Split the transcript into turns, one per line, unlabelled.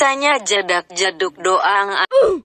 Sisanya jadak-jaduk doang. Uh.